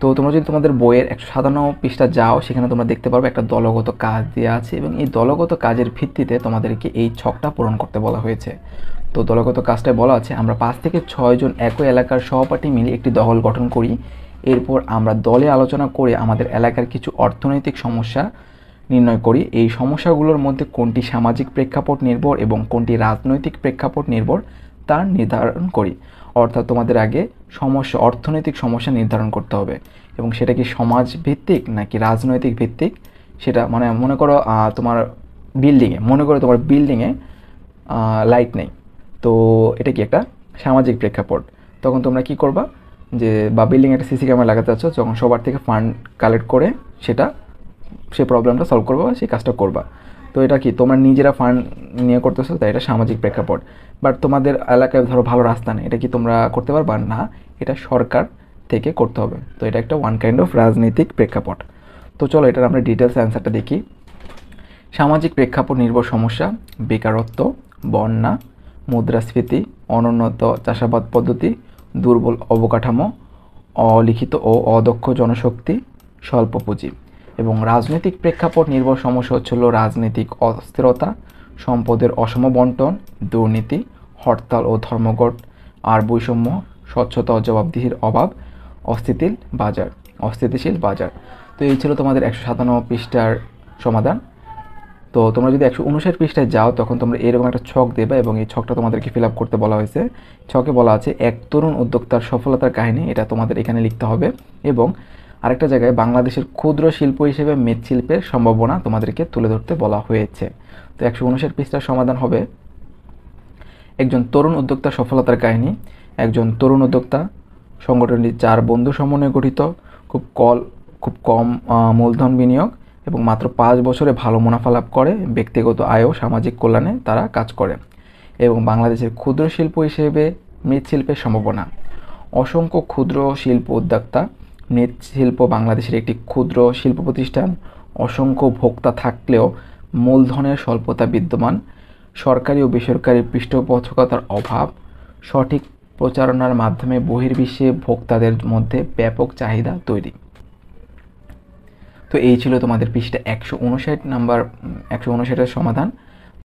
তো তোমরা যদি তোমাদের বইয়ের একশো সাতান্ন পৃষ্ঠা যাও সেখানে তোমরা দেখতে পারবে একটা দলগত কাজ দেওয়া আছে এবং এই দলগত কাজের ভিত্তিতে তোমাদেরকে এই ছকটা পূরণ করতে বলা হয়েছে তো দলগত কাজটায় বলা আছে আমরা পাঁচ থেকে ছয়জন একই এলাকার সহপাঠী মিলে একটি দল গঠন করি এরপর আমরা দলে আলোচনা করে আমাদের এলাকার কিছু অর্থনৈতিক সমস্যা নির্ণয় করি এই সমস্যাগুলোর মধ্যে কোনটি সামাজিক প্রেক্ষাপট নির্ভর এবং কোনটি রাজনৈতিক প্রেক্ষাপট নির্ভর তার নির্ধারণ করি অর্থাৎ তোমাদের আগে সমস্যা অর্থনৈতিক সমস্যা নির্ধারণ করতে হবে এবং সেটা কি সমাজ ভিত্তিক নাকি রাজনৈতিক ভিত্তিক সেটা মানে মনে করো তোমার বিল্ডিংয়ে মনে করো তোমার বিল্ডিংয়ে লাইট নেই তো এটা কি একটা সামাজিক প্রেক্ষাপট তখন তোমরা কি করবা যে বা বিল্ডিং একটা সিসি ক্যামেরা লাগাতে চাচ্ছ যখন সবার থেকে ফান্ড কালেক্ট করে সেটা সে প্রবলেমটা সলভ করবা সেই কাজটা করবা তো এটা কি তোমরা নিজেরা ফান্ড নিয়ে করতেছো তাই এটা সামাজিক প্রেক্ষাপট বাট তোমাদের এলাকায় ধরো ভালো রাস্তা নেই এটা কি তোমরা করতে পারবে না এটা সরকার থেকে করতে হবে তো এটা একটা ওয়ান কাইন্ড অফ রাজনৈতিক প্রেক্ষাপট তো চলো এটার আমরা ডিটেলস অ্যান্সারটা দেখি সামাজিক প্রেক্ষাপট নির্ভর সমস্যা বেকারত্ব বন্যা মুদ্রাস্ফীতি অনুন্নত চাষাবাদ পদ্ধতি দুর্বল অবকাঠামো অলিখিত ও অদক্ষ জনশক্তি স্বল্প পুঁজি এবং রাজনৈতিক প্রেক্ষাপট নির্ভর সমস্যা হচ্ছিল রাজনৈতিক অস্থিরতা সম্পদের অসম বন্টন দুর্নীতি হরতাল ও ধর্মঘট আর বৈষম্য স্বচ্ছতা ও জবাবদিহির অভাব অস্থিতিল বাজার অস্থিতিশীল বাজার তো এই ছিল তোমাদের একশো সাতান্ন পৃষ্ঠার সমাধান তো তোমরা যদি একশো উনষাট পৃষ্ঠায় যাও তখন তোমরা এরকম একটা ছক দেবে এবং এই ছকটা তোমাদেরকে ফিল করতে বলা হয়েছে ছকে বলা আছে এক তরুণ উদ্যোক্তার সফলতার কাহিনী এটা তোমাদের এখানে লিখতে হবে এবং আরেকটা জায়গায় বাংলাদেশের ক্ষুদ্র শিল্প হিসেবে মৃৎশিল্পের সম্ভাবনা তোমাদেরকে তুলে ধরতে বলা হয়েছে তো একশো উনষাট পৃষ্ঠার সমাধান হবে একজন তরুণ উদ্যোক্তা সফলতার কাহিনী একজন তরুণ উদ্যোক্তা সংগঠনটি চার বন্ধু সমন্বয়ে গঠিত খুব কল খুব কম মূলধন বিনিয়োগ এবং মাত্র পাঁচ বছরে ভালো মুনাফা লাভ করে ব্যক্তিগত আয় ও সামাজিক কল্যাণে তারা কাজ করে এবং বাংলাদেশের ক্ষুদ্র শিল্প হিসেবে মৃৎশিল্পের সম্ভাবনা অসংখ্য ক্ষুদ্র শিল্প উদ্যোক্তা মৃৎশিল্প বাংলাদেশের একটি ক্ষুদ্র শিল্প প্রতিষ্ঠান অসংখ্য ভোক্তা থাকলেও মূলধনের স্বল্পতা বিদ্যমান সরকারি ও বেসরকারি পৃষ্ঠপোষকতার অভাব সঠিক প্রচারণার মাধ্যমে বহির্বিশ্বে ভোক্তাদের মধ্যে ব্যাপক চাহিদা তৈরি তো এই ছিল তোমাদের পৃষ্ঠা একশো উনষাট নাম্বার একশো উনষাটের সমাধান